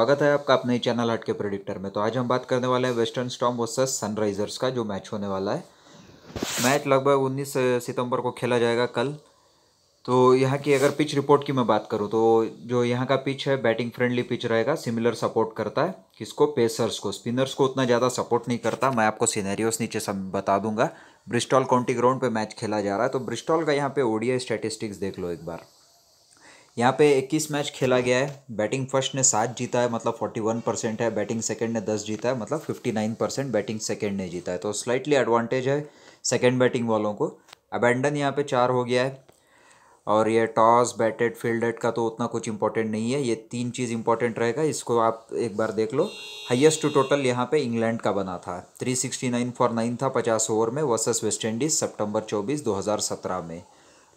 स्वागत है आपका अपने चैनल हटके प्रेडिक्टर में तो आज हम बात करने वाले हैं वेस्टर्न स्टॉम वर्सेस सनराइजर्स का जो मैच होने वाला है मैच लगभग 19 सितंबर को खेला जाएगा कल तो यहाँ की अगर पिच रिपोर्ट की मैं बात करूँ तो जो यहाँ का पिच है बैटिंग फ्रेंडली पिच रहेगा सिमिलर सपोर्ट करता है किसको पेसर्स को स्पिनर्स को उतना ज़्यादा सपोर्ट नहीं करता मैं आपको सीनेरियोस नीचे सब बता दूंगा ब्रिस्टॉल काउंटी ग्राउंड पे मैच खेला जा रहा है तो ब्रिस्टॉल का यहाँ पे ओडिया स्टैटिस्टिक्स देख लो एक बार यहाँ पे 21 मैच खेला गया है बैटिंग फर्स्ट ने सात जीता है मतलब 41 परसेंट है बैटिंग सेकंड ने 10 जीता है मतलब 59 परसेंट बैटिंग सेकंड ने जीता है तो स्लाइटली एडवांटेज है सेकंड बैटिंग वालों को अबेंडन यहाँ पे चार हो गया है और ये टॉस बैटेड फील्डेड का तो उतना कुछ इंपॉर्टेंट नहीं है ये तीन चीज़ इंपॉर्टेंट रहेगा इसको आप एक बार देख लो हाइएस्ट टोटल यहाँ पर इंग्लैंड का बना था थ्री फॉर नाइन था पचास ओवर में वर्सेस वेस्ट इंडीज़ सितंबर चौबीस दो में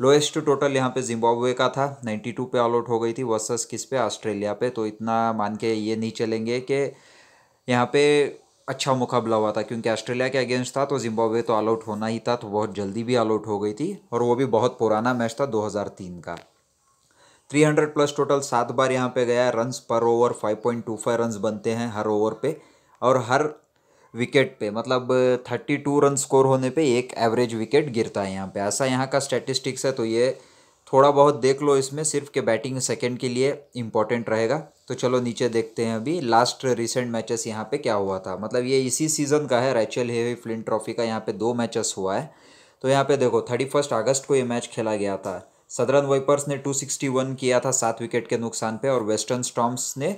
लोएस्ट टोटल यहाँ पे जिम्बाब्वे का था 92 पे ऑल आउट हो गई थी वर्सेस किस पे ऑस्ट्रेलिया पे तो इतना मान के ये नहीं चलेंगे कि यहाँ पे अच्छा मुकाबला हुआ था क्योंकि ऑस्ट्रेलिया के अगेंस्ट था तो जिम्बाब्वे तो ऑल आउट होना ही था तो बहुत जल्दी भी ऑल आउट हो गई थी और वो भी बहुत पुराना मैच था दो का 300 प्लस टोटल सात बार यहाँ पे गया रन्स पर ओवर 5.25 रन्स बनते हैं हर ओवर पे और हर विकेट पे मतलब थर्टी टू रन स्कोर होने पे एक एवरेज विकेट गिरता है यहाँ पे ऐसा यहाँ का स्टैटिस्टिक्स है तो ये थोड़ा बहुत देख लो इसमें सिर्फ के बैटिंग सेकेंड के लिए इम्पोर्टेंट रहेगा तो चलो नीचे देखते हैं अभी लास्ट रिसेंट मैचेस यहाँ पे क्या हुआ था मतलब ये इसी सीज़न का है रैचल हेवी फ्लिन ट्रॉफी का यहाँ पे दो मैचेस हुआ है तो यहाँ पे देखो थर्टी फर्स्ट अगस्त को ये मैच खेला गया था सदरन वाइपर्स ने टू सिक्सटी वन किया था सात विकेट के नुकसान पर और वेस्टर्न स्टॉम्स ने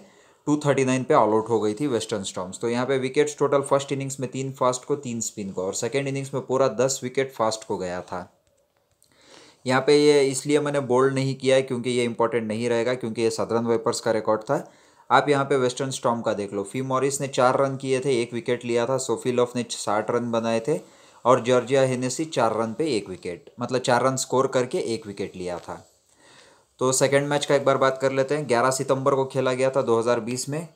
239 पे ऑल आउट हो गई थी वेस्टर्न स्टॉम्स तो यहाँ पे विकेट्स टोटल फर्स्ट इनिंग्स में तीन फास्ट को तीन स्पिन को और सेकेंड इनिंग्स में पूरा दस विकेट फास्ट को गया था यहाँ पे ये इसलिए मैंने बोल्ड नहीं किया है क्योंकि ये इंपॉर्टेंट नहीं रहेगा क्योंकि ये सदरन वेपर्स का रिकॉर्ड था आप यहाँ पे वेस्टर्न स्टॉम का देख लो फी मॉरिस ने चार रन किए थे एक विकेट लिया था सोफी लॉफ ने साठ रन बनाए थे और जॉर्जिया हेनेसी चार रन पे एक विकेट मतलब चार रन स्कोर करके एक विकेट लिया था तो सेकेंड मैच का एक बार बात कर लेते हैं ग्यारह सितंबर को खेला गया था 2020 में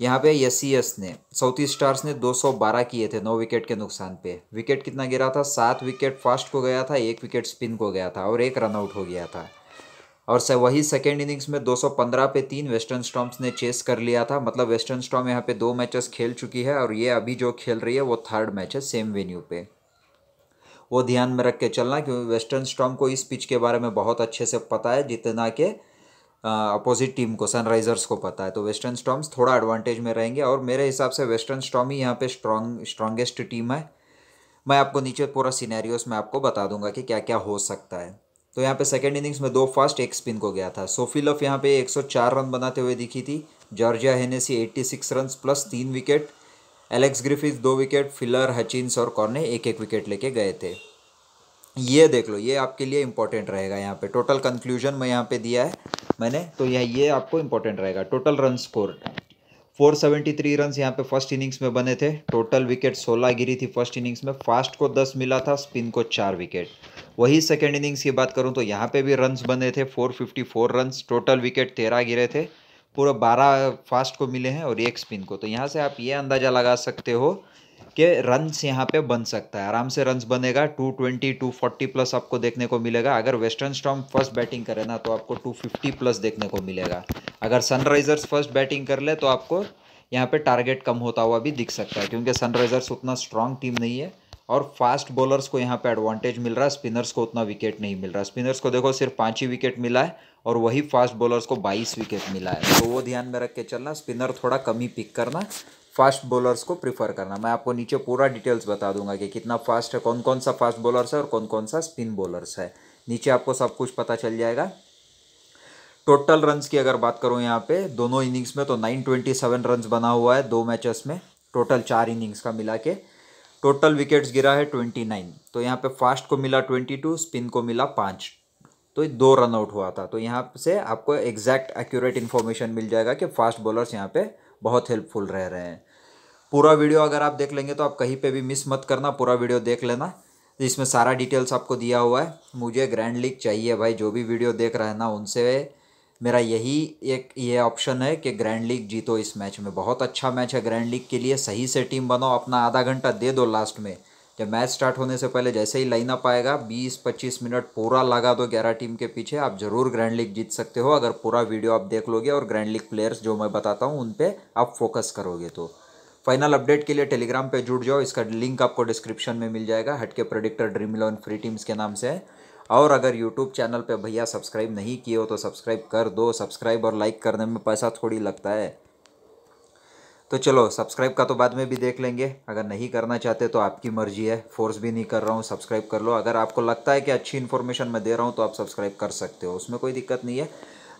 यहाँ पे यस ने साउथ ईस्ट स्टार्स ने 212 किए थे नौ विकेट के नुकसान पे विकेट कितना गिरा था सात विकेट फास्ट को गया था एक विकेट स्पिन को गया था और एक रनआउट हो गया था और से वही सेकेंड इनिंग्स में 215 पे तीन वेस्टर्न स्टॉम्स ने चेस कर लिया था मतलब वेस्टर्न स्टॉम यहाँ पे दो मैचेस खेल चुकी है और ये अभी जो खेल रही है वो थर्ड मैच है सेम वेन्यू पे वो ध्यान में रख के चलना क्योंकि वेस्टर्न स्टॉम को इस पिच के बारे में बहुत अच्छे से पता है जितना के अपोजिट टीम को सनराइजर्स को पता है तो वेस्टर्न स्टॉम्स थोड़ा एडवांटेज में रहेंगे और मेरे हिसाब से वेस्टर्न स्टॉम ही यहाँ पे स्ट्रॉन्ग स्ट्रॉन्गेस्ट टीम है मैं आपको नीचे पूरा सीनैरियोस में आपको बता दूंगा कि क्या क्या हो सकता है तो यहाँ पे सेकेंड इनिंग्स में दो फास्ट एक स्पिन को गया था सोफी लफ यहाँ पे 104 रन बनाते हुए दिखी थी जॉर्जिया हेनेसी 86 रन प्लस तीन विकेट एलेक्स ग्रिफिस दो विकेट फिलर हचिन्स और कॉर्ने एक एक विकेट लेके गए थे ये देख लो ये आपके लिए इम्पोर्टेंट रहेगा यहाँ पे टोटल कंक्लूजन मैं यहाँ पे दिया है मैंने तो यह ये आपको इंपॉर्टेंट रहेगा टोटल रन स्कोर 473 रन यहाँ पे फर्स्ट इनिंग्स में बने थे टोटल विकेट 16 गिरी थी फर्स्ट इनिंग्स में फास्ट को 10 मिला था स्पिन को चार विकेट वही सेकेंड इनिंग्स की बात करूँ तो यहाँ पे भी रन्स बने थे 454 रन्स टोटल विकेट 13 गिरे थे पूरा बारह फास्ट को मिले हैं और एक स्पिन को तो यहाँ से आप ये अंदाज़ा लगा सकते हो कि रन्स यहाँ पे बन सकता है आराम से रन्स बनेगा 220, 240 प्लस आपको देखने को मिलेगा अगर वेस्टर्न स्टॉम फर्स्ट बैटिंग करे ना तो आपको 250 प्लस देखने को मिलेगा अगर सनराइजर्स फर्स्ट बैटिंग कर ले तो आपको यहाँ पर टारगेट कम होता हुआ भी दिख सकता है क्योंकि सनराइजर्स उतना स्ट्रांग टीम नहीं है और फास्ट बॉलर्स को यहाँ पे एडवांटेज मिल रहा है स्पिनर्स को उतना विकेट नहीं मिल रहा स्पिनर्स को देखो सिर्फ पाँच ही विकेट मिला है और वही फास्ट बॉलर्स को बाईस विकेट मिला है तो वो ध्यान में रख के चलना स्पिनर थोड़ा कम ही पिक करना फास्ट बॉलर्स को प्रीफर करना मैं आपको नीचे पूरा डिटेल्स बता दूंगा कि कितना फास्ट है कौन कौन सा फास्ट बॉलर्स है और कौन कौन सा स्पिन बॉलर्स है नीचे आपको सब कुछ पता चल जाएगा टोटल रन्स की अगर बात करूँ यहाँ पे दोनों इनिंग्स में तो सेवन रन्स बना हुआ है दो मैचेस में टोटल चार इनिंग्स का मिला के टोटल विकेट्स गिरा है ट्वेंटी नाइन तो यहाँ पे फास्ट को मिला ट्वेंटी टू स्पिन को मिला पाँच तो दो रन आउट हुआ था तो यहाँ से आपको एग्जैक्ट एक्यूरेट इन्फॉर्मेशन मिल जाएगा कि फास्ट बॉलर्स यहाँ पे बहुत हेल्पफुल रह रहे हैं पूरा वीडियो अगर आप देख लेंगे तो आप कहीं पे भी मिस मत करना पूरा वीडियो देख लेना इसमें सारा डिटेल्स आपको दिया हुआ है मुझे ग्रैंड लीग चाहिए भाई जो भी वीडियो देख रहे हैं ना उनसे मेरा यही एक ये ऑप्शन है कि ग्रैंड लीग जीतो इस मैच में बहुत अच्छा मैच है ग्रैंड लीग के लिए सही से टीम बनाओ अपना आधा घंटा दे दो लास्ट में जब मैच स्टार्ट होने से पहले जैसे ही लाइन अप आएगा 20-25 मिनट पूरा लगा दो ग्यारह टीम के पीछे आप ज़रूर ग्रैंड लीग जीत सकते हो अगर पूरा वीडियो आप देख लोगे और ग्रैंड लीग प्लेयर्स जो मैं बताता हूँ उन पर आप फोकस करोगे तो फाइनल अपडेट के लिए टेलीग्राम पर जुड़ जाओ इसका लिंक आपको डिस्क्रिप्शन में मिल जाएगा हटके predictor dream eleven free teams के नाम से है और अगर यूट्यूब चैनल पे भैया सब्सक्राइब नहीं किए हो तो सब्सक्राइब कर दो सब्सक्राइब और लाइक करने में पैसा थोड़ी लगता है तो चलो सब्सक्राइब का तो बाद में भी देख लेंगे अगर नहीं करना चाहते तो आपकी मर्जी है फोर्स भी नहीं कर रहा हूँ सब्सक्राइब कर लो अगर आपको लगता है कि अच्छी इन्फॉर्मेशन मैं दे रहा हूँ तो आप सब्सक्राइब कर सकते हो उसमें कोई दिक्कत नहीं है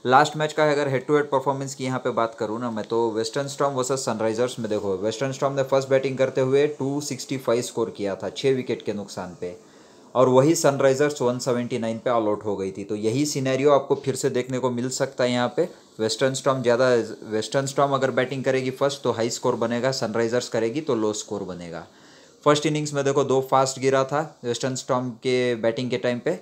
लास्ट मैच का अगर हेड टू हेड परफॉर्मेंस की यहाँ पे बात करूँ ना मैं तो वेस्टर्न स्टॉम वर्सेस सनराइजर्स में देखो वेस्टर्न स्टॉम ने फर्स्ट बैटिंग करते हुए 265 स्कोर किया था छः विकेट के नुकसान पे और वही सनराइजर्स 179 पे ऑल आउट हो गई थी तो यही सीनैरियो आपको फिर से देखने को मिल सकता है यहाँ पे वेस्टर्न स्टॉम ज़्यादा वेस्टर्न स्टॉम अगर बैटिंग करेगी फर्स्ट तो हाई स्कोर बनेगा सनराइजर्स करेगी तो लो स्कोर बनेगा फर्स्ट इनिंग्स में देखो दो फास्ट गिरा था वेस्टर्न स्टॉम के बैटिंग के टाइम पे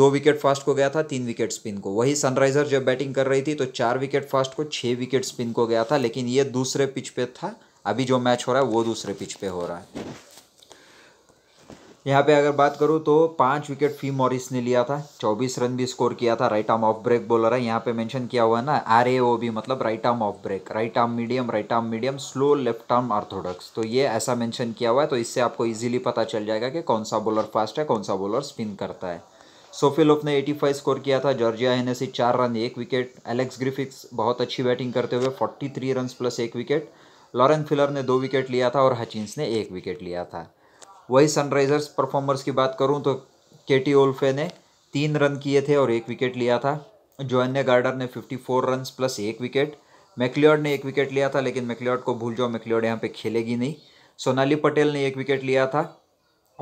दो विकेट फास्ट को गया था तीन विकेट स्पिन को वही सनराइजर जब बैटिंग कर रही थी तो चार विकेट फास्ट को छः विकेट स्पिन को गया था लेकिन ये दूसरे पिच पे था अभी जो मैच हो रहा है वो दूसरे पिच पे हो रहा है यहाँ पे अगर बात करूँ तो पाँच विकेट फी मॉरिस ने लिया था चौबीस रन भी स्कोर किया था right arm off break bowler है यहाँ पे मेंशन किया हुआ है ना आर ए ओ भी मतलब right arm off break right arm medium right arm medium slow left arm orthodox तो ये ऐसा मेंशन किया हुआ है तो इससे आपको ईजिली पता चल जाएगा कि कौन सा बॉलर फास्ट है कौन सा बॉलर स्पिन करता है सोफिलोफ ने फाइव स्कोर किया था जॉर्जिया हेनेसी चार रन एक विकेट एलेक्स ग्रिफिक्स बहुत अच्छी बैटिंग करते हुए थ्री रन प्लस एक विकेट लॉरेन फिलर ने दो विकेट लिया था और हचिन्स ने एक विकेट लिया था वही सनराइजर्स परफॉर्मर्स की बात करूँ तो केटी ओल्फे ने तीन रन किए थे और एक विकेट लिया था जोन्य गार्डर ने फिफ्टी फोर रन प्लस एक विकेट मैकलियॉड ने एक विकेट लिया था लेकिन मैकलियॉड को भूल जाओ मैकलियॉड यहाँ पे खेलेगी नहीं सोनाली पटेल ने एक विकेट लिया था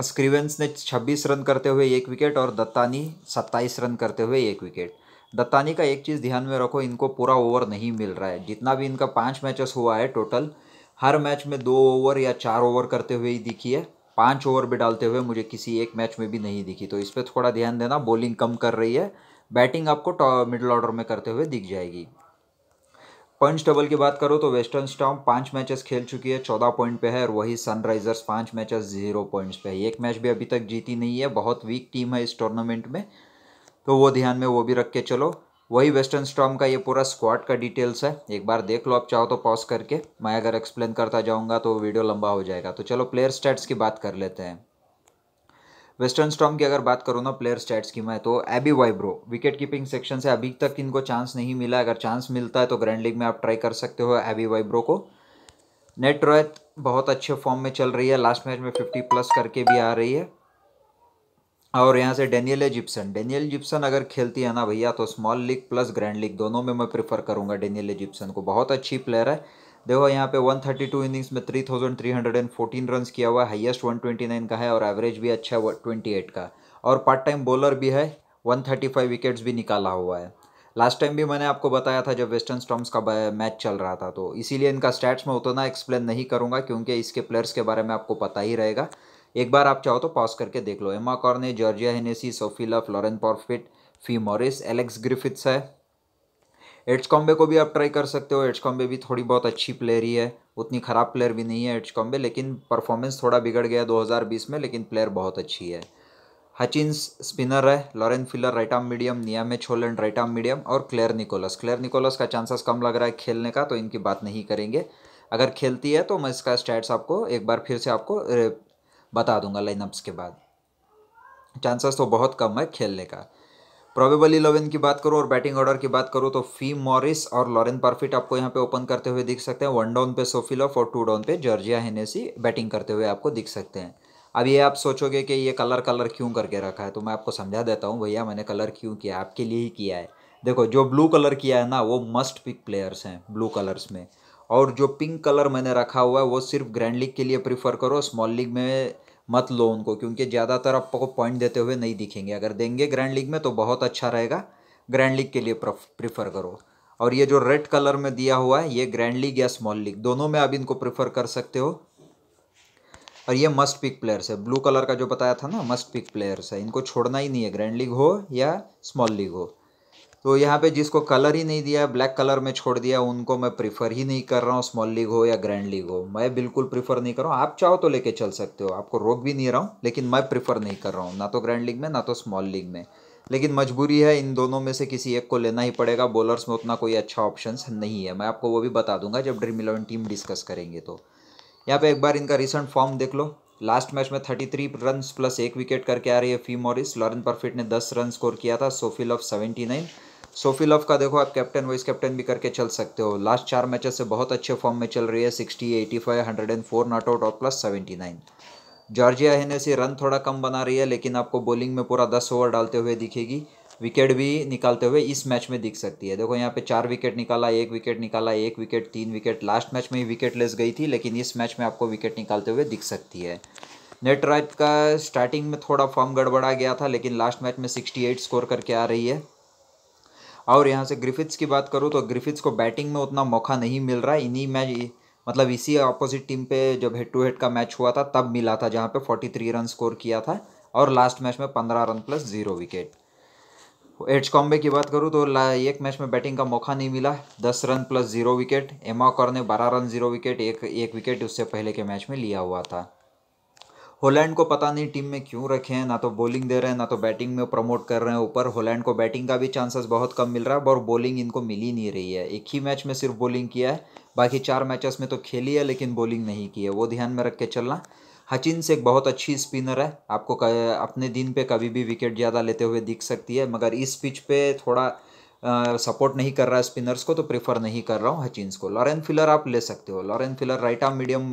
स्क्रीवेंस ने 26 रन करते हुए एक विकेट और दत्तानी 27 रन करते हुए एक विकेट दत्तानी का एक चीज़ ध्यान में रखो इनको पूरा ओवर नहीं मिल रहा है जितना भी इनका पाँच मैचेस हुआ है टोटल हर मैच में दो ओवर या चार ओवर करते हुए ही दिखी है पाँच ओवर भी डालते हुए मुझे किसी एक मैच में भी नहीं दिखी तो इस पर थोड़ा ध्यान देना बॉलिंग कम कर रही है बैटिंग आपको मिडिल ऑर्डर में करते हुए दिख जाएगी पंच डबल की बात करो तो वेस्टर्न स्टॉम पाँच मैचेस खेल चुकी है चौदह पॉइंट पे है और वही सनराइजर्स पाँच मैचेस जीरो पॉइंट्स पे है एक मैच भी अभी तक जीती नहीं है बहुत वीक टीम है इस टूर्नामेंट में तो वो ध्यान में वो भी रख के चलो वही वेस्टर्न स्टॉम का ये पूरा स्क्वाड का डिटेल्स है एक बार देख लो आप चाहो तो पॉज करके मैं अगर एक्सप्लेन करता जाऊँगा तो वीडियो लंबा हो जाएगा तो चलो प्लेयर स्टैट्स की बात कर लेते हैं वेस्टर्न स्टॉम की अगर बात करूँ ना प्लेयर स्टैट्स की मैं तो एबी वाइब्रो विकेट कीपिंग सेक्शन से अभी तक इनको चांस नहीं मिला अगर चांस मिलता है तो ग्रैंड लीग में आप ट्राई कर सकते हो एबी वाइब्रो को नेट रोहित बहुत अच्छे फॉर्म में चल रही है लास्ट मैच में फिफ्टी प्लस करके भी आ रही है और यहाँ से डेनियल जिप्सन डेनियल जिप्सन अगर खेलती है ना भैया तो small league plus grand league दोनों में मैं प्रीफर करूँगा डेनियल जिप्सन को बहुत अच्छी प्लेयर है देखो यहाँ पे 132 इनिंग्स में 3,314 रन्स किया हुआ है हाईएस्ट 129 का है और एवरेज भी अच्छा है 28 का और पार्ट टाइम बॉलर भी है 135 विकेट्स भी निकाला हुआ है लास्ट टाइम भी मैंने आपको बताया था जब वेस्टर्न स्टॉम्स का मैच चल रहा था तो इसीलिए इनका स्टैट्स में उतना एक्सप्लेन नहीं करूँगा क्योंकि इसके प्लेयर्स के बारे में आपको पता ही रहेगा एक बार आप चाहो तो पॉज करके देख लो एमा कॉर्ने जॉर्जिया हेनेसी सोफिला फ्लोरेन पॉर्फिट फी मॉरिस एलेक्स ग्रिफिथ्स है एड्स कॉम्बे को भी आप ट्राई कर सकते हो एड्स कॉम्बे भी थोड़ी बहुत अच्छी प्लेयर ही है उतनी ख़राब प्लेयर भी नहीं है एड्स कॉम्बे लेकिन परफॉर्मेंस थोड़ा बिगड़ गया 2020 में लेकिन प्लेयर बहुत अच्छी है हचिन्स स्पिनर है Lauren Filer right arm medium Niamh Holland right arm medium और क्लेयर निकोलस क्लेयर निकोलस का चांसेस कम लग रहा है खेलने का तो इनकी बात नहीं करेंगे अगर खेलती है तो मैं इसका स्टैट्स आपको एक बार फिर से आपको बता दूंगा लाइनअप्स के बाद चांसेस तो बहुत कम है खेलने का प्रॉबेबल इलेवन की बात करूँ और बैटिंग ऑर्डर की बात करूँ तो फी मॉरिस और लॉरेन परफिट आपको यहाँ पे ओपन करते हुए दिख सकते हैं वन डाउन पे सोफिलॉफ और टू डाउन पे जॉर्जिया हेनेसी बैटिंग करते हुए आपको दिख सकते हैं अब ये आप सोचोगे कि ये कलर कलर क्यों करके रखा है तो मैं आपको समझा देता हूँ भैया मैंने कलर क्यों किया आपके लिए ही किया है देखो जो ब्लू कलर किया है ना वो मस्ट पिक प्लेयर्स हैं ब्लू कलर्स में और जो पिंक कलर मैंने रखा हुआ है वो सिर्फ ग्रैंड लीग के लिए प्रीफर करो स्मॉल लीग में मत लो उनको क्योंकि ज़्यादातर आपको पॉइंट देते हुए नहीं दिखेंगे अगर देंगे ग्रैंड लीग में तो बहुत अच्छा रहेगा ग्रैंड लीग के लिए प्रीफर करो और ये जो रेड कलर में दिया हुआ है ये ग्रैंड लीग या स्मॉल लीग दोनों में आप इनको प्रीफर कर सकते हो और ये मस्ट पिक प्लेयर्स है ब्लू कलर का जो बताया था ना मस्ट पिक प्लेयर्स है इनको छोड़ना ही नहीं है ग्रैंड लीग हो या स्मॉल लीग हो तो यहाँ पे जिसको कलर ही नहीं दिया ब्लैक कलर में छोड़ दिया उनको मैं प्रीफर ही नहीं कर रहा हूँ स्मॉल लीग हो या ग्रैंड लीग हो मैं बिल्कुल प्रीफर नहीं कर रहा हूँ आप चाहो तो लेके चल सकते हो आपको रोक भी नहीं रहा हूँ लेकिन मैं प्रीफर नहीं कर रहा हूँ ना तो ग्रैंड लीग में ना तो स्मॉल लीग में लेकिन मजबूरी है इन दोनों में से किसी एक को लेना ही पड़ेगा बॉलर्स में उतना कोई अच्छा ऑप्शन नहीं है मैं आपको वो भी बता दूंगा जब ड्रीम इलेवन टीम डिस्कस करेंगे तो यहाँ पर एक बार इनका रिसेंट फॉर्म देख लो लास्ट मैच में थर्टी थ्री रन प्लस एक विकेट करके आ रही है फी मॉरिस लॉरेन परफिट ने दस रन स्कोर किया था Sophie Luff seventy nine Sophie Luff का देखो आप कैप्टन वाइस कैप्टन भी करके चल सकते हो लास्ट चार मैचेस से बहुत अच्छे फॉर्म में चल रही है sixty eighty five hundred and four not out और plus seventy nine Georgia Hennessy run थोड़ा कम बना रही है लेकिन आपको बॉलिंग में पूरा दस ओवर डालते हुए दिखेगी विकेट भी निकालते हुए इस मैच में दिख सकती है देखो यहाँ पे चार विकेट निकाला एक विकेट निकाला एक विकेट तीन विकेट लास्ट मैच में ही विकेट लेस गई थी लेकिन इस मैच में आपको विकेट निकालते हुए दिख सकती है नेट राइट का स्टार्टिंग में थोड़ा फॉर्म गड़बड़ा गया था लेकिन लास्ट मैच में एट स्कोर करके आ रही है और यहाँ से ग्रिफिथ्स की बात करूँ तो ग्रिफिथ्स को बैटिंग में उतना मौका नहीं मिल रहा है इन्हीं मैच मतलब इसी अपोजिट टीम पे जब हेड टू हेड का मैच हुआ था तब मिला था जहाँ पे 43 रन स्कोर किया था और लास्ट मैच में 15 रन प्लस जीरो विकेट एड्स कॉम्बे की बात करूँ तो एक मैच में बैटिंग का मौका नहीं मिला दस रन प्लस जीरो विकेट एमा कर ने बारह रन जीरो विकेट एक एक विकेट उससे पहले के मैच में लिया हुआ था होलैंड को पता नहीं टीम में क्यों रखे हैं ना तो बॉलिंग दे रहे हैं ना तो बैटिंग में प्रमोट कर रहे हैं ऊपर होलैंड को बैटिंग का भी चांसेस बहुत कम मिल रहा है और बॉलिंग इनको मिल ही नहीं रही है एक ही मैच में सिर्फ बॉलिंग किया है बाकी चार मैचेस में तो खेली है लेकिन बॉलिंग नहीं की है वो ध्यान में रख के चलना हचिन्स एक बहुत अच्छी स्पिनर है आपको अपने दिन पर कभी भी विकेट ज़्यादा लेते हुए दिख सकती है मगर इस पिच पर थोड़ा सपोर्ट नहीं कर रहा है स्पिनर्स को तो प्रेफर नहीं कर रहा हूँ हचिन्स को लॉरेन फिलर आप ले सकते हो Lauren Filer right arm medium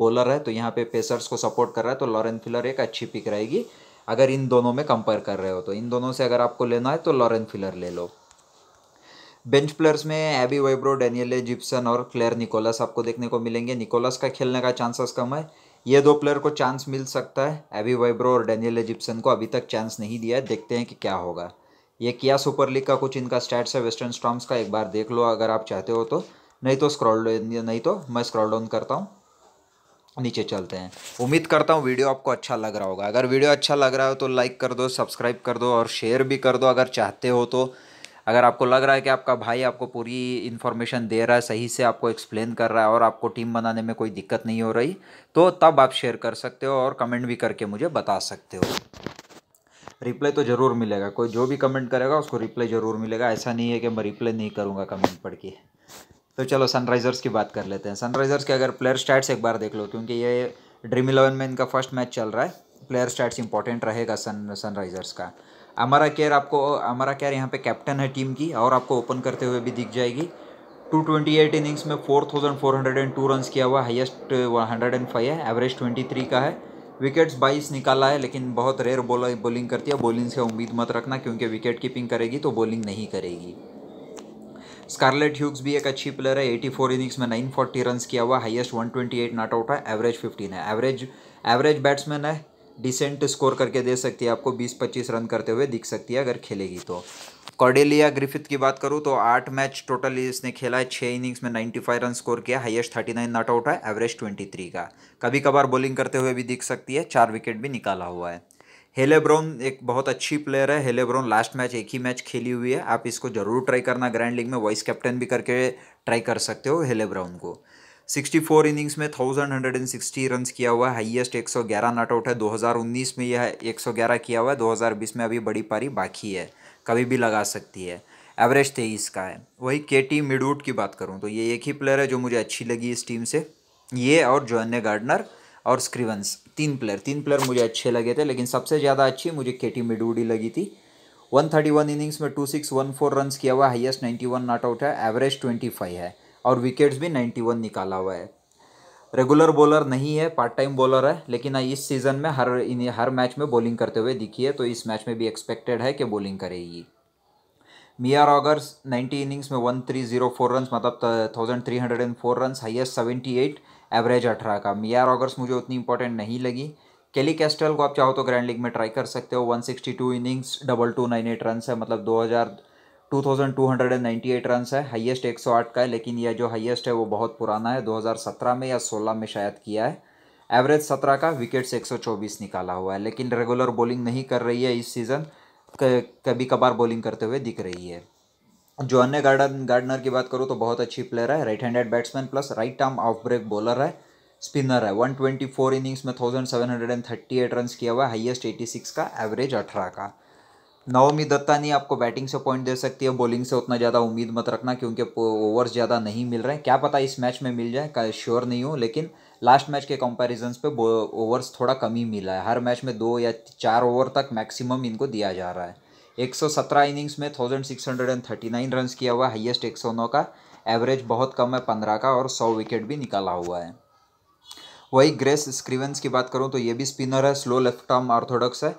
bowler है तो यहाँ पे पेसर्स को सपोर्ट कर रहा है तो लॉरेन फिलर एक अच्छी पिक रहेगी अगर इन दोनों में कंपेयर कर रहे हो तो इन दोनों से अगर आपको लेना है तो लॉरेन फिलर ले लो बेंच प्लेयर्स में एबी वेब्रो डेनियल जिप्सन और क्लेयर निकोलस आपको देखने को मिलेंगे निकोलस का खेलने का चांसेस कम है ये दो प्लेयर को चांस मिल सकता है एबी वेब्रो और डेनियल जिप्सन को अभी तक चांस नहीं दिया है देखते हैं कि क्या होगा ये किया सुपर लीग का कुछ इनका स्टैट्स है वेस्टर्न स्टॉम्स का एक बार देख लो अगर आप चाहते हो तो नहीं तो स्क्रॉल नहीं तो मैं स्क्रॉल डाउन करता हूँ नीचे चलते हैं उम्मीद करता हूँ वीडियो आपको अच्छा लग रहा होगा अगर वीडियो अच्छा लग रहा हो तो लाइक कर दो सब्सक्राइब कर दो और शेयर भी कर दो अगर चाहते हो तो अगर आपको लग रहा है कि आपका भाई आपको पूरी इन्फॉर्मेशन दे रहा है सही से आपको एक्सप्लेन कर रहा है और आपको टीम बनाने में कोई दिक्कत नहीं हो रही तो तब आप शेयर कर सकते हो और कमेंट भी करके मुझे बता सकते हो रिप्लाई तो ज़रूर मिलेगा कोई जो भी कमेंट करेगा उसको रिप्लाई ज़रूर मिलेगा ऐसा नहीं है कि मैं रिप्लाई नहीं करूँगा कमेंट पढ़ के तो चलो सनराइजर्स की बात कर लेते हैं सनराइजर्स के अगर प्लेयर स्टैट्स एक बार देख लो क्योंकि ये ड्रीम इलेवन में इनका फर्स्ट मैच चल रहा है प्लेयर स्टैट्स इंपॉर्टेंट रहेगा सन सनराइजर्स का अमरा केयर आपको अमरा केयर यहाँ पे कैप्टन है टीम की और आपको ओपन करते हुए भी दिख जाएगी 228 इनिंग्स में 4,402 रन्स किया हुआ हाईएस्ट 105 है एवरेज 23 का है विकेट्स 22 निकाला है लेकिन बहुत रेयर बॉलर बॉलिंग करती है बॉलिंग से उम्मीद मत रखना क्योंकि विकेट कीपिंग करेगी तो बॉलिंग नहीं करेगी स्कारलेट ह्यूग्स भी एक अच्छी प्लेयर है एटी फोर इनिंग्स में नाइन फोर्टी रन किया हुआ हाईएस्ट एट नॉट आउट है एवरेज फिफ्टीन है एवरेज एवरेज बैट्समैन है डिसेंट स्कोर करके दे सकती है आपको बीस पच्चीस रन करते हुए दिख सकती है अगर खेलेगी तो कॉडेलिया ग्रिफिथ की बात करूँ तो आठ मैच टोटल इसने खेला है छः इनिंग्स में नाइन्टी फाइव रन स्कोर किया हाईएस्ट नाइन नॉट आउट है एवरेज ट्वेंटी थ्री का कभी कभार बॉलिंग करते हुए भी दिख सकती है चार विकेट भी निकाला हुआ है हेलेब्रोन एक बहुत अच्छी प्लेयर है हेलेब्रोन लास्ट मैच एक ही मैच खेली हुई है आप इसको जरूर ट्राई करना ग्रैंड लीग में वाइस कैप्टन भी करके ट्राई कर सकते हो हेलेब्रोन को 64 इनिंग्स में 1160 रन किया हुआ है हाईएस्ट 111 नॉट आउट है 2019 में यह 111 किया हुआ है 2020 में अभी बड़ी पारी बाकी है कभी भी लगा सकती है एवरेज तेईस का है वही के टी मिडवुड की बात करूँ तो ये एक ही प्लेयर है जो मुझे अच्छी लगी इस टीम से ये और जॉन्ने गार्डनर और स्क्रीवंस तीन प्लेयर तीन प्लेयर मुझे अच्छे लगे थे लेकिन सबसे ज़्यादा अच्छी मुझे के टी मिडूडी लगी थी 131 इनिंग्स में two six one four run किया हुआ हाईएस्ट 91 नॉट आउट है एवरेज 25 है और विकेट्स भी 91 निकाला हुआ है रेगुलर बॉलर नहीं है पार्ट टाइम बॉलर है लेकिन हाँ, इस सीज़न में हर इन हर मैच में बॉलिंग करते हुए दिखी है तो इस मैच में भी एक्सपेक्टेड है कि बॉलिंग करेगी मिया रॉगर्स 90 इनिंग्स में 1304 रन मतलब thousand three hundred and run highest seventy eight average अठारह का मिया ऑगर्स मुझे उतनी इंपॉर्टेंट नहीं लगी केली कैस्टल को आप चाहो तो ग्रैंड लीग में ट्राई कर सकते हो 162 innings double two nine eight run है मतलब 2000 2298 रन है हाईएस्ट 108 का है लेकिन यह जो हाईएस्ट है वो बहुत पुराना है 2017 में या 16 में शायद किया है एवरेज 17 का विकेट से 124 निकाला हुआ है लेकिन रेगुलर बॉलिंग नहीं कर रही है इस सीज़न कभी कभार बॉलिंग करते हुए दिख रही है जो अन्य गार्डन गार्डनर की बात करूँ तो बहुत अच्छी प्लेयर है right handed batsman plus right arm off break bowler है स्पिनर है 124 इनिंग्स में 1738 रन्स किया हुआ है हाईएस्ट 86 का एवरेज 18 का नवमी नहीं आपको बैटिंग से पॉइंट दे सकती है बॉलिंग से उतना ज़्यादा उम्मीद मत रखना क्योंकि ओवर्स ज़्यादा नहीं मिल रहे हैं क्या पता इस मैच में मिल जाए श्योर नहीं हूँ लेकिन लास्ट मैच के कंपैरिजन पे ओवर्स थोड़ा कम ही मिला है हर मैच में दो या चार ओवर तक मैक्सिमम इनको दिया जा रहा है 117 इनिंग्स में 1639 रन्स किया हुआ हाईएस्ट 109 का एवरेज बहुत कम है 15 का और 100 विकेट भी निकाला हुआ है वही ग्रेस स्क्रीवेंस की बात करूँ तो ये भी स्पिनर है स्लो लेफ्ट आर्म ऑर्थोडॉक्स है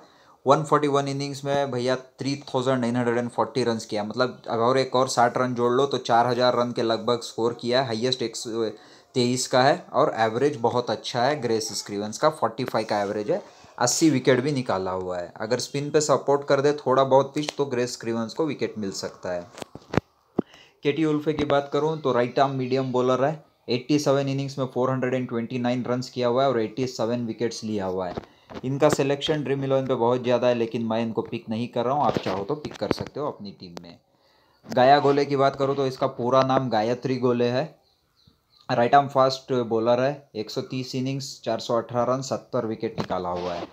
141 इनिंग्स में भैया 3940 रन्स किया मतलब अगर एक और साठ रन जोड़ लो तो हजार रन के लगभग स्कोर किया है हाइएस्ट एक तेईस का है और एवरेज बहुत अच्छा है ग्रेस स्क्रीवेंस का फाइव का एवरेज है अस्सी विकेट भी निकाला हुआ है अगर स्पिन पे सपोर्ट कर दे थोड़ा बहुत पिच तो ग्रेस क्रीवंस को विकेट मिल सकता है के टी उल्फे की बात करूँ तो राइट आर्म मीडियम बॉलर है एट्टी सेवन इनिंग्स में four hundred and twenty nine runs किया हुआ है और एट्टी सेवन विकेट्स लिया हुआ है इनका सिलेक्शन ड्रीम इलेवन पे बहुत ज़्यादा है लेकिन मैं इनको पिक नहीं कर रहा हूँ आप चाहो तो पिक कर सकते हो अपनी टीम में गाया गोले की बात करूँ तो इसका पूरा नाम गायत्री गोले है राइट आर्म फास्ट बॉलर है 130 इनिंग्स 418 रन 70 विकेट निकाला हुआ है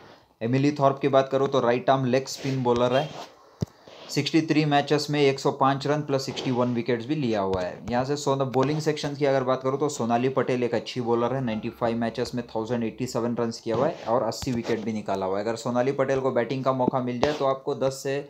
एमिली थॉर्प की बात करूँ तो right arm leg spin bowler है 63 मैचेस में 105 रन प्लस 61 विकेट्स भी लिया हुआ है यहाँ से सोना बॉलिंग सेक्शन की अगर बात करूँ तो सोनाली पटेल एक अच्छी बॉलर है 95 मैचेस में 1087 रन किया हुआ है और 80 विकेट भी निकाला हुआ है अगर सोनाली पटेल को बैटिंग का मौका मिल जाए तो आपको 10 से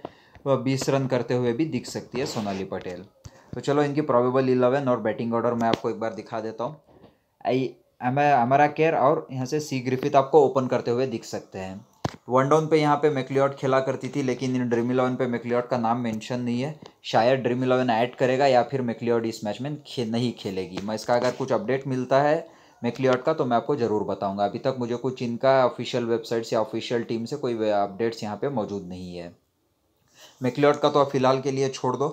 20 रन करते हुए भी दिख सकती है सोनाली पटेल तो चलो इनकी प्रॉबेबल इलेवन और बैटिंग ऑर्डर मैं आपको एक बार दिखा देता हूँ आई अमरा केयर और यहाँ से सी ग्रिफिथ आपको ओपन करते हुए दिख सकते हैं वन डाउन पे यहाँ पे मेकलियॉट खेला करती थी लेकिन इन ड्रीम इलेवन पे मेकलियॉट का नाम मेंशन नहीं है शायद ड्रीम इलेवन ऐड करेगा या फिर मेकलियॉट इस मैच में खे, नहीं खेलेगी मैं इसका अगर कुछ अपडेट मिलता है मेकलियॉट का तो मैं आपको ज़रूर बताऊंगा अभी तक मुझे कुछ इनका ऑफिशियल वेबसाइट या ऑफिशियल टीम से कोई अपडेट्स यहाँ पर मौजूद नहीं है मेकलियॉट का तो फिलहाल के लिए छोड़ दो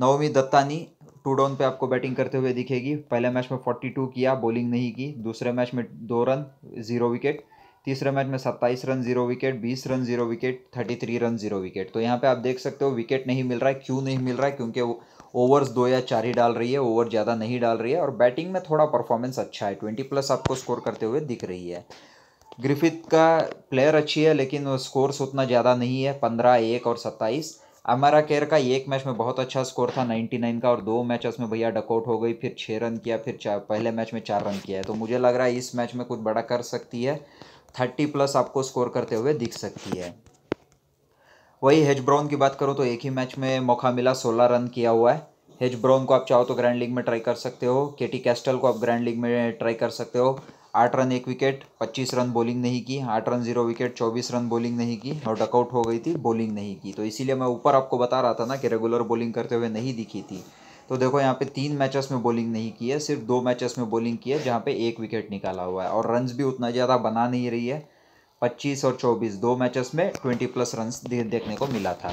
नवमी दत्तानी टू डाउन पे आपको बैटिंग करते हुए दिखेगी पहले मैच में 42 किया बॉलिंग नहीं की दूसरे मैच में दो रन जीरो विकेट तीसरे मैच में 27 run zero wicket 20 run zero wicket 33 run zero wicket तो यहाँ पे आप देख सकते हो विकेट नहीं मिल रहा है क्यों नहीं मिल रहा है क्योंकि वो ओवर्स दो या चार ही डाल रही है ओवर ज़्यादा नहीं डाल रही है और बैटिंग में थोड़ा परफॉर्मेंस अच्छा है ट्वेंटी प्लस आपको स्कोर करते हुए दिख रही है ग्रिफिथ का प्लेयर अच्छी है लेकिन स्कोर्स उतना ज़्यादा नहीं है पंद्रह एक और सत्ताईस अमारा केयर का एक मैच में बहुत अच्छा स्कोर था 99 का और दो मैच उसमें भैया डकआउट हो गई फिर छः रन किया फिर पहले मैच में चार रन किया है तो मुझे लग रहा है इस मैच में कुछ बड़ा कर सकती है थर्टी प्लस आपको स्कोर करते हुए दिख सकती है वही हेज ब्राउन की बात करूँ तो एक ही मैच में मौका मिला सोलह रन किया हुआ है हेज ब्राउन को आप चाहो तो ग्रैंड लीग में ट्राई कर सकते हो केटी कैस्टल को आप ग्रैंड लीग में ट्राई कर सकते हो आठ रन एक विकेट पच्चीस रन बॉलिंग नहीं की आठ रन जीरो विकेट चौबीस रन बॉलिंग नहीं की और डकआउट हो गई थी बॉलिंग नहीं की तो इसीलिए मैं ऊपर आपको बता रहा था ना कि रेगुलर बॉलिंग करते हुए नहीं दिखी थी तो देखो यहाँ पे तीन मैचेस में बॉलिंग नहीं की है सिर्फ दो मैचेस में बॉलिंग की है जहाँ पे एक विकेट निकाला हुआ है और रन्स भी उतना ज़्यादा बना नहीं रही है पच्चीस और चौबीस दो मैचेस में ट्वेंटी प्लस रन देखने को मिला था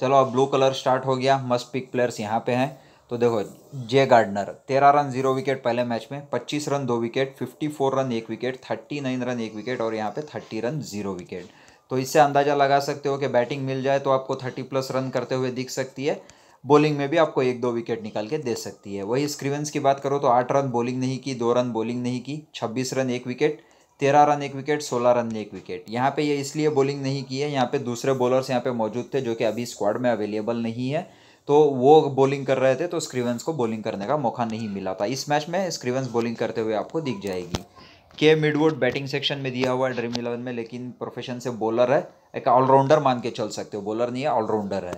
चलो अब ब्लू कलर स्टार्ट हो गया मस्ट पिक प्लेयर्स यहाँ पे हैं तो देखो जे गार्डनर तेरह रन जीरो विकेट पहले मैच में पच्चीस रन दो विकेट फिफ्टी फोर रन एक विकेट थर्टी नाइन रन एक विकेट और यहाँ पे थर्टी रन जीरो विकेट तो इससे अंदाज़ा लगा सकते हो कि बैटिंग मिल जाए तो आपको थर्टी प्लस रन करते हुए दिख सकती है बॉलिंग में भी आपको एक दो विकेट निकाल के दे सकती है वही स्क्रीवेंस की बात करो तो आठ रन बॉलिंग नहीं की दो रन बॉलिंग नहीं की छब्बीस रन एक विकेट तेरह रन एक विकेट सोलह रन एक विकेट यहाँ पे ये इसलिए बॉलिंग नहीं की है यहाँ पे दूसरे बॉलर्स यहाँ पे मौजूद थे जो कि अभी स्क्वाड में अवेलेबल नहीं है तो वो बॉलिंग कर रहे थे तो स्क्रीवेंस को बॉलिंग करने का मौका नहीं मिला था इस मैच में स्क्रीवेंस बॉलिंग करते हुए आपको दिख जाएगी के मिडवुड बैटिंग सेक्शन में दिया हुआ है ड्रीम इलेवन में लेकिन प्रोफेशन से बॉलर है एक ऑलराउंडर मान के चल सकते हो बॉलर नहीं है ऑलराउंडर है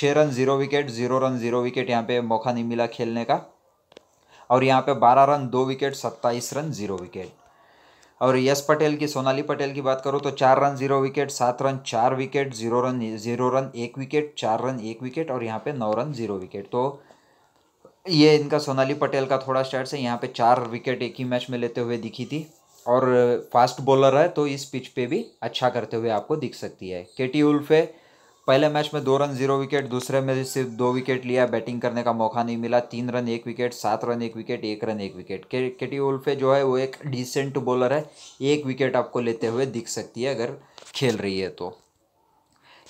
छः run zero wicket zero run zero wicket यहाँ पे मौका नहीं मिला खेलने का और यहाँ पे बारह रन दो विकेट सत्ताईस रन जीरो विकेट और यश पटेल की सोनाली पटेल की बात करो तो चार रन जीरो विकेट सात रन चार wicket zero run zero run एक विकेट चार रन एक विकेट और यहाँ पे नौ रन जीरो विकेट तो ये इनका सोनाली पटेल का थोड़ा स्टार्ट है यहाँ पे चार विकेट एक ही मैच में लेते हुए दिखी थी और फास्ट बॉलर है तो इस पिच पे भी अच्छा करते हुए आपको दिख सकती है के टी उल्फे पहले मैच में दो रन जीरो विकेट दूसरे में सिर्फ दो विकेट लिया बैटिंग करने का मौका नहीं मिला तीन रन एक विकेट सात रन एक विकेट एक रन एक विकेट के के टी उल्फे जो है वो एक डिसेंट बॉलर है एक विकेट आपको लेते हुए दिख सकती है अगर खेल रही है तो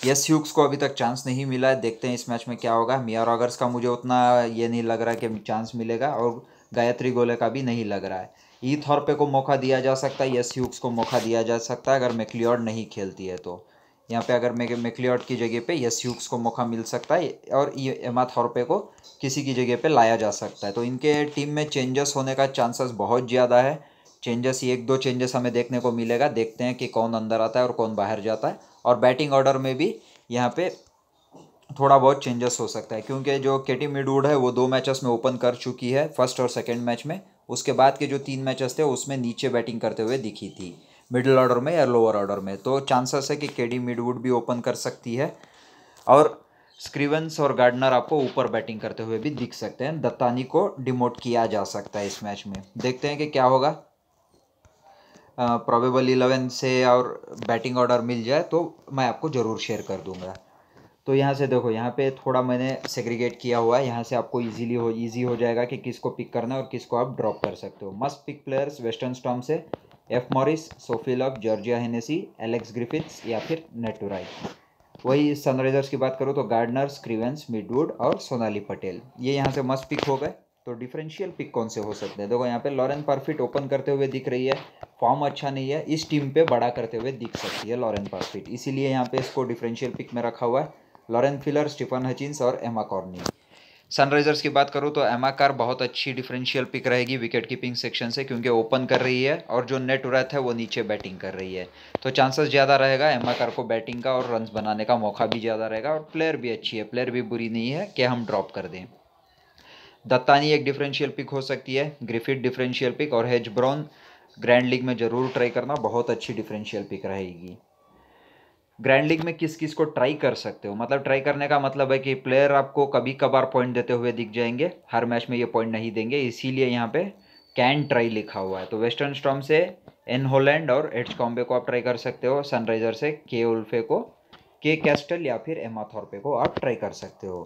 यस ह्यूक्स को अभी तक चांस नहीं मिला है देखते हैं इस मैच में क्या होगा मिया रॉगर्स का मुझे उतना ये नहीं लग रहा कि चांस मिलेगा और गायत्री गोले का भी नहीं लग रहा है ई थॉर्पे को मौका दिया जा सकता है यस ह्यूक्स को मौका दिया जा सकता है अगर मेक्लियॉर्ड नहीं खेलती है तो यहाँ पे अगर मैं मेकलियॉट की जगह पे यूक्स को मौका मिल सकता है और एमा थॉर्पे को किसी की जगह पे लाया जा सकता है तो इनके टीम में चेंजेस होने का चांसेस बहुत ज़्यादा है चेंजेस एक दो चेंजेस हमें देखने को मिलेगा देखते हैं कि कौन अंदर आता है और कौन बाहर जाता है और बैटिंग ऑर्डर में भी यहाँ पर थोड़ा बहुत चेंजेस हो सकता है क्योंकि जो टी मिडवुड है वो दो मैचेस में ओपन कर चुकी है फर्स्ट और सेकेंड मैच में उसके बाद के जो तीन मैचेस थे उसमें नीचे बैटिंग करते हुए दिखी थी मिडिल ऑर्डर में या लोअर ऑर्डर में तो चांसेस है कि केडी मिडवुड भी ओपन कर सकती है और स्क्रीवेंस और गार्डनर आपको ऊपर बैटिंग करते हुए भी दिख सकते हैं दत्तानी को डिमोट किया जा सकता है इस मैच में देखते हैं कि क्या होगा प्रॉबेबल इलेवन से और बैटिंग ऑर्डर मिल जाए तो मैं आपको ज़रूर शेयर कर दूंगा तो यहाँ से देखो यहाँ पे थोड़ा मैंने सेग्रीगेट किया हुआ है यहाँ से आपको इजीली हो इजी हो जाएगा कि किसको पिक करना है और किसको आप ड्रॉप कर सकते हो must pick players Western Storm से F Morris Sophie Georgia Hennessy Alex Griffiths या फिर नेटुराई वही सनराइजर्स की बात करो तो गार्डनर स्क्रीवेंस मिडवुड और सोनाली पटेल ये यहाँ से मस्त पिक हो गए तो डिफरेंशियल पिक कौन से हो सकते हैं देखो यहाँ पे लॉरेन परफिट ओपन करते हुए दिख रही है फॉर्म अच्छा नहीं है इस टीम पे बड़ा करते हुए दिख सकती है लॉरेन परफिट इसीलिए यहाँ पे इसको डिफरेंशियल पिक में रखा हुआ है लॉरेन फिलर स्टीफन हचिन्स और एमा कॉर्नी सनराइजर्स की बात करूँ तो एमाकार बहुत अच्छी डिफरेंशियल पिक रहेगी विकेट कीपिंग सेक्शन से क्योंकि ओपन कर रही है और जो नेट रैथ है वो नीचे बैटिंग कर रही है तो चांसेस ज़्यादा रहेगा एमाकार को बैटिंग का और रन बनाने का मौका भी ज़्यादा रहेगा और प्लेयर भी अच्छी है प्लेयर भी बुरी नहीं है कि हम ड्रॉप कर दें दत्तानी एक डिफरेंशियल पिक हो सकती है ग्रिफिट डिफरेंशियल पिक और हेज ब्राउन ग्रैंड लीग में ज़रूर ट्राई करना बहुत अच्छी डिफरेंशियल पिक रहेगी ग्रैंड लीग में किस किस को ट्राई कर सकते हो मतलब ट्राई करने का मतलब है कि प्लेयर आपको कभी कभार पॉइंट देते हुए दिख जाएंगे हर मैच में ये पॉइंट नहीं देंगे इसीलिए यहाँ पे कैन ट्राई लिखा हुआ है तो वेस्टर्न स्टॉम से एन होलैंड और एड्स कॉम्बे को आप ट्राई कर सकते हो सनराइजर से के उल्फे को के कैस्टल या फिर एमा थॉर्पे को आप ट्राई कर सकते हो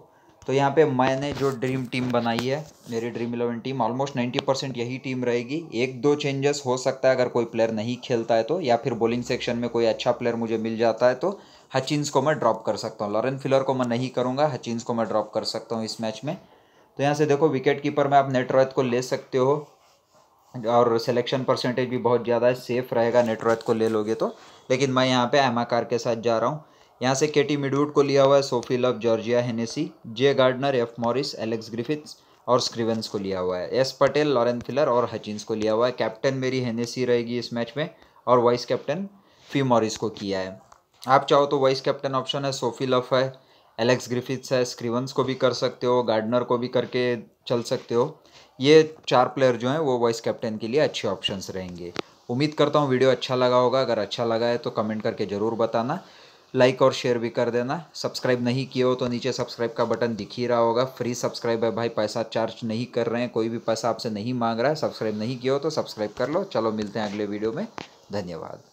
तो यहाँ पे मैंने जो ड्रीम टीम बनाई है मेरी Dream Eleven team almost ninety percent यही टीम रहेगी एक दो चेंजेस हो सकता है अगर कोई प्लेयर नहीं खेलता है तो या फिर बॉलिंग सेक्शन में कोई अच्छा प्लेयर मुझे मिल जाता है तो हचिन्स को मैं ड्रॉप कर सकता हूँ लॉरेन फिलर को मैं नहीं करूँगा हचिन्स को मैं ड्रॉप कर सकता हूँ इस मैच में तो यहाँ से देखो विकेट कीपर में आप नेटरॉयत को ले सकते हो और सिलेक्शन परसेंटेज भी बहुत ज़्यादा है सेफ रहेगा नेटवर्थ को ले लोगे तो लेकिन मैं यहाँ पर एमाकार के साथ जा रहा हूँ यहाँ से केटी मिडवुड को लिया हुआ है Sophie Luff Georgia Hennessy J Gardner F Morris Alex Griffiths और स्क्रिवेंस को लिया हुआ है एस पटेल लॉरेन फिलर और हचिन्स को लिया हुआ है कैप्टन मेरी हेनेसी रहेगी इस मैच में और वाइस कैप्टन फी मॉरिस को किया है आप चाहो तो वाइस कैप्टन ऑप्शन है सोफी लफ है एलेक्स ग्रिफिथ्स है स्क्रीवंस को भी कर सकते हो गार्डनर को भी करके चल सकते हो ये चार प्लेयर जो हैं वो वाइस कैप्टन के लिए अच्छे ऑप्शंस रहेंगे उम्मीद करता हूँ वीडियो अच्छा लगा होगा अगर अच्छा लगा है तो कमेंट करके ज़रूर बताना लाइक और शेयर भी कर देना सब्सक्राइब नहीं किए हो तो नीचे सब्सक्राइब का बटन दिख ही रहा होगा फ्री सब्सक्राइब है भाई पैसा चार्ज नहीं कर रहे हैं कोई भी पैसा आपसे नहीं मांग रहा है सब्सक्राइब नहीं किए हो तो सब्सक्राइब कर लो चलो मिलते हैं अगले वीडियो में धन्यवाद